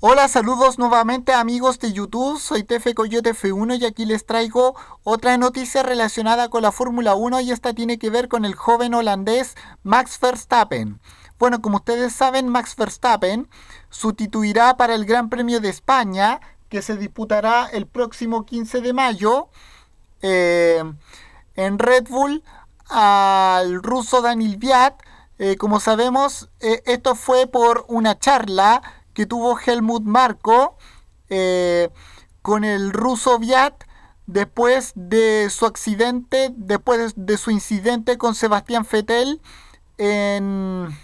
Hola, saludos nuevamente amigos de YouTube, soy Tefe Coyote F1 y aquí les traigo otra noticia relacionada con la Fórmula 1 y esta tiene que ver con el joven holandés Max Verstappen. Bueno, como ustedes saben, Max Verstappen sustituirá para el Gran Premio de España que se disputará el próximo 15 de mayo eh, en Red Bull al ruso Daniel Viat. Eh, como sabemos, eh, esto fue por una charla que tuvo Helmut Marko eh, con el ruso Viat después de su accidente, después de su incidente con Sebastián Fettel en,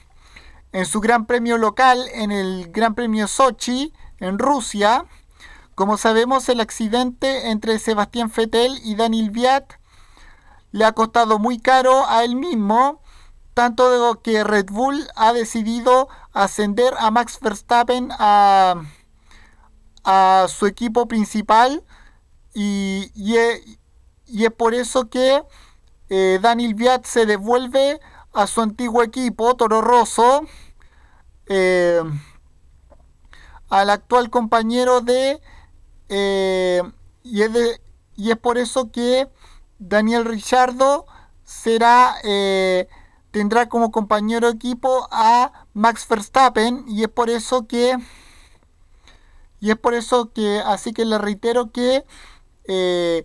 en su gran premio local, en el Gran Premio Sochi, en Rusia. Como sabemos, el accidente entre Sebastián Fettel y Daniel Viat le ha costado muy caro a él mismo tanto que Red Bull ha decidido ascender a Max Verstappen a, a su equipo principal y, e, es por eso que eh, Daniel Viat se devuelve a su antiguo equipo, Toro Rosso, eh, al actual compañero de, eh, y es Y es por eso que Daniel Richardo será tendrá como compañero equipo a Max Verstappen y es por eso que y es por eso que así que le reitero que eh,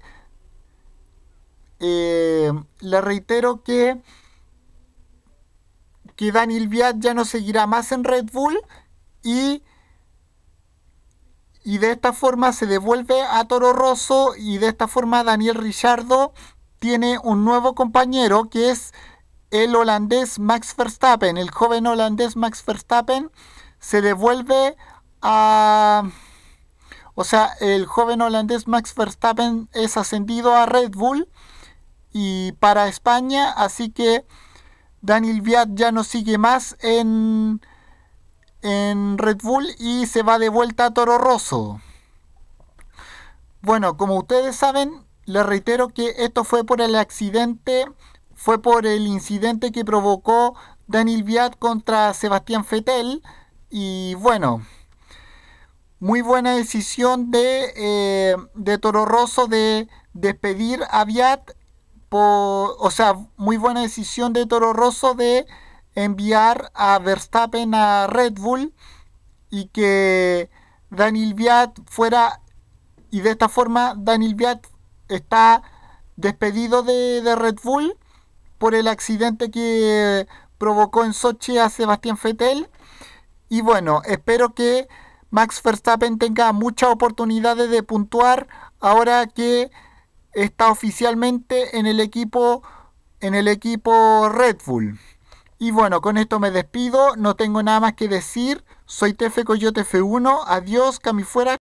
eh, le reitero que que Daniel Viat ya no seguirá más en Red Bull y y de esta forma se devuelve a Toro Rosso y de esta forma Daniel Ricciardo tiene un nuevo compañero que es el holandés Max Verstappen, el joven holandés Max Verstappen, se devuelve a... O sea, el joven holandés Max Verstappen es ascendido a Red Bull y para España, así que Daniel Viat ya no sigue más en, en Red Bull y se va de vuelta a Toro Rosso. Bueno, como ustedes saben, les reitero que esto fue por el accidente fue por el incidente que provocó Daniel Viat contra Sebastián Fettel Y bueno, muy buena decisión de, eh, Toro Rosso de despedir a Viat. o sea, muy buena decisión de Toro Rosso de enviar a Verstappen a Red Bull y que Daniel Viat fuera. Y de esta forma, Daniel Viat está despedido de, de Red Bull por el accidente que provocó en Sochi a Sebastián Fettel. Y bueno, espero que Max Verstappen tenga muchas oportunidades de puntuar ahora que está oficialmente en el equipo en el equipo Red Bull. Y bueno, con esto me despido, no tengo nada más que decir. Soy Tefe Coyote F1, adiós, fuera